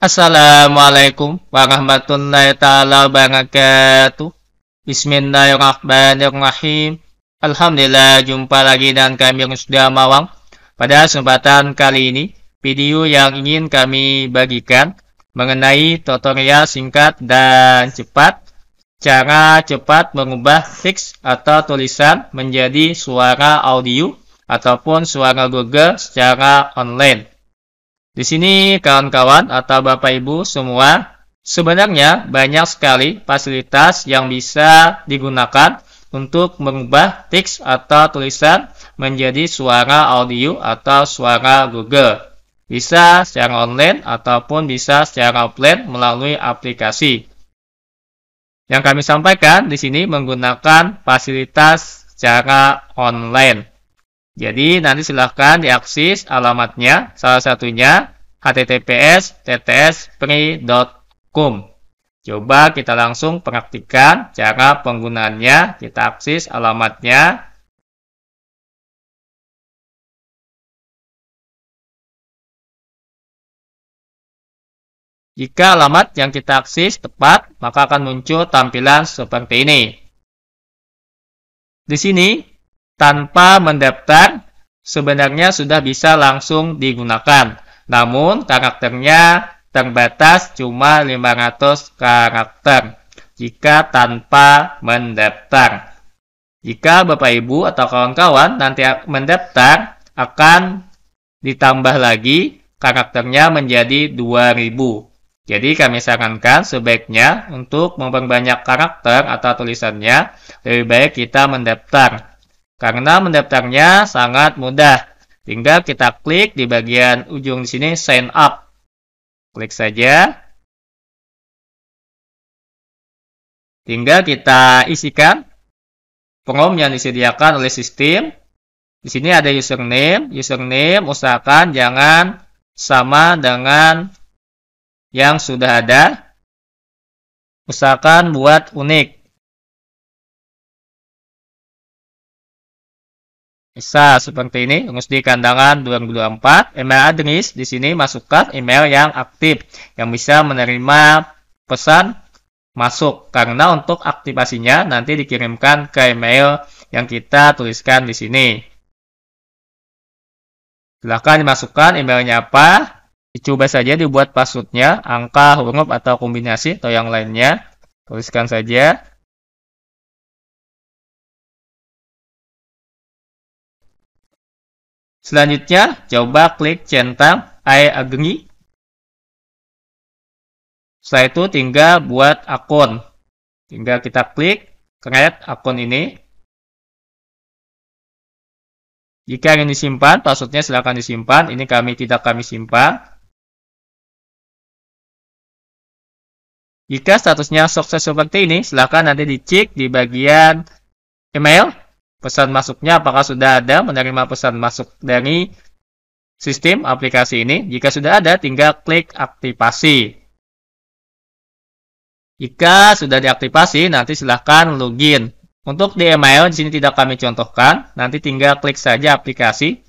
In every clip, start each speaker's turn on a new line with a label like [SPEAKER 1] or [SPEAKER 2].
[SPEAKER 1] Assalamualaikum warahmatullahi taala wabarakatuh. Bismillahirrahmanirrahim. Alhamdulillah jumpa lagi dengan kami yang sudah mawang. Pada kesempatan kali ini, video yang ingin kami bagikan mengenai tutorial singkat dan cepat cara cepat mengubah fix atau tulisan menjadi suara audio ataupun suara Google secara online. Di sini kawan-kawan atau Bapak Ibu semua, sebenarnya banyak sekali fasilitas yang bisa digunakan untuk mengubah teks atau tulisan menjadi suara audio atau suara Google. Bisa secara online ataupun bisa secara offline melalui aplikasi. Yang kami sampaikan di sini menggunakan fasilitas secara online. Jadi nanti silahkan diakses alamatnya, salah satunya https ttspri.com. Coba kita langsung praktikan cara penggunaannya,
[SPEAKER 2] kita akses alamatnya, Jika alamat yang kita akses tepat, maka akan muncul tampilan seperti ini.
[SPEAKER 1] Di sini, tanpa mendaftar sebenarnya sudah bisa langsung digunakan. Namun karakternya terbatas cuma 500 karakter jika tanpa mendaftar. Jika Bapak Ibu atau kawan-kawan nanti mendaftar akan ditambah lagi karakternya menjadi 2000. Jadi kami sarankan sebaiknya untuk memperbanyak karakter atau tulisannya lebih baik kita mendaftar karena mendaftarnya sangat mudah.
[SPEAKER 2] Tinggal kita klik di bagian ujung sini sign up. Klik saja. Tinggal kita isikan form yang disediakan oleh sistem. Di sini ada username.
[SPEAKER 1] Username usahakan jangan sama dengan yang
[SPEAKER 2] sudah ada. Usahakan buat unik. Bisa seperti ini, di
[SPEAKER 1] kandangan 2024, email address di sini masukkan email yang aktif yang bisa menerima pesan masuk karena untuk aktivasinya nanti dikirimkan ke email yang kita tuliskan di sini. Silahkan dimasukkan emailnya apa, dicoba saja dibuat passwordnya, angka,
[SPEAKER 2] huruf, atau kombinasi, atau yang lainnya. Tuliskan saja. Selanjutnya, coba klik centang I agree. Setelah itu tinggal buat akun. Tinggal kita klik create akun ini. Jika ingin disimpan, passwordnya silakan disimpan. Ini kami tidak kami simpan.
[SPEAKER 1] Jika statusnya sukses seperti ini, silakan nanti dicek di bagian email pesan masuknya apakah sudah ada menerima pesan masuk dari sistem aplikasi ini. Jika sudah ada, tinggal klik aktivasi. Jika sudah diaktifasi, nanti silahkan login. Untuk di email, di sini tidak kami contohkan. Nanti tinggal klik saja aplikasi.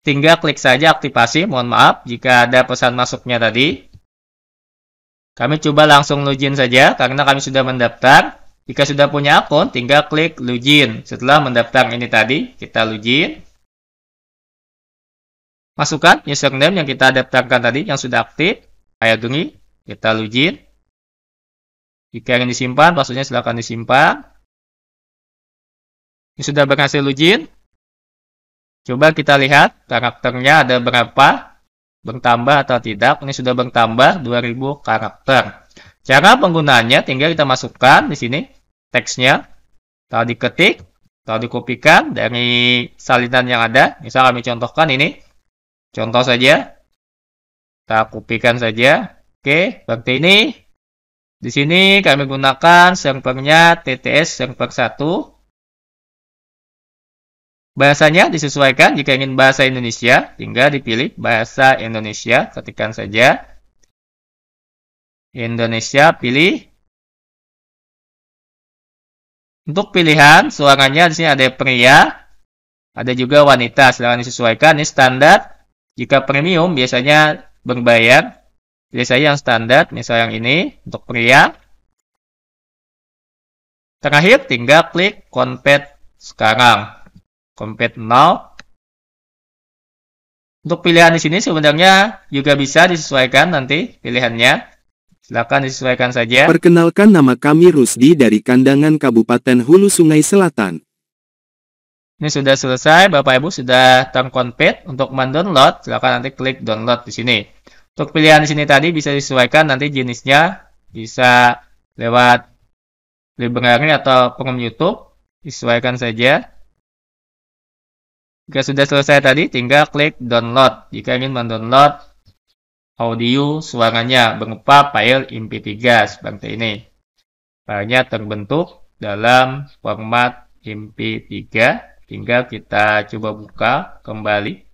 [SPEAKER 1] Tinggal klik saja aktivasi, mohon maaf jika ada pesan masuknya tadi. Kami coba langsung login saja, karena kami sudah mendaftar. Jika sudah punya akun, tinggal klik login. Setelah mendaftar ini tadi, kita login. Masukkan username yang kita daftarkan tadi yang sudah aktif.
[SPEAKER 2] Saya dungi, kita login. Jika ingin disimpan, maksudnya silahkan disimpan. Ini sudah berhasil login.
[SPEAKER 1] Coba kita lihat karakternya ada berapa, bertambah atau tidak. Ini sudah bertambah 2000 karakter. Cara penggunaannya tinggal kita masukkan di sini teksnya. Kalau diketik, kalau dikopikan dari salinan yang ada. Misal kami contohkan ini. Contoh saja. Kita kopikan saja. Oke, seperti ini. Di sini kami gunakan servernya TTS server 1. Bahasanya disesuaikan jika ingin bahasa Indonesia, tinggal dipilih bahasa Indonesia, ketikkan saja.
[SPEAKER 2] Indonesia pilih. Untuk pilihan suaranya di sini ada pria, ada juga wanita.
[SPEAKER 1] silakan disesuaikan. Ini standar. Jika premium biasanya berbayar. Biasanya yang standar, misal yang ini untuk pria. Terakhir tinggal klik compete sekarang. Compete now. Untuk pilihan di sini sebenarnya juga bisa disesuaikan nanti pilihannya. Silakan disesuaikan saja. Perkenalkan nama kami Rusdi dari Kandangan Kabupaten Hulu Sungai Selatan. Ini sudah selesai, Bapak Ibu sudah terkonfit untuk mendownload. Silakan nanti klik download di sini. Untuk pilihan di sini tadi bisa disesuaikan nanti jenisnya bisa lewat library atau pengum YouTube. Disesuaikan saja. Jika sudah selesai tadi, tinggal klik download. Jika ingin mendownload audio suaranya berupa file MP3 seperti ini. Filenya terbentuk dalam format MP3. Tinggal kita coba buka kembali.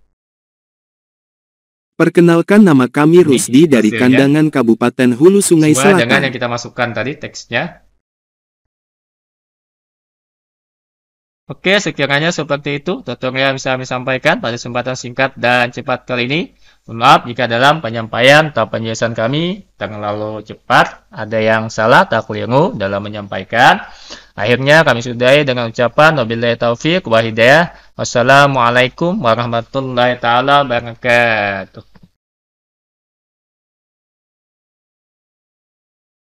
[SPEAKER 1] Perkenalkan nama kami Rusdi ini, dari hasilnya. Kandangan
[SPEAKER 2] Kabupaten Hulu Sungai Sesuai Selatan. dengan yang kita
[SPEAKER 1] masukkan tadi teksnya. Oke, sekiranya seperti itu tutorial yang bisa kami sampaikan pada kesempatan singkat dan cepat kali ini. Mohon maaf jika dalam penyampaian atau penjelasan kami terlalu cepat, ada yang salah tak keliru dalam menyampaikan. Akhirnya kami sudahi dengan ucapan wabillahi taufik wa hidayah. Wassalamualaikum
[SPEAKER 2] warahmatullahi taala wabarakatuh.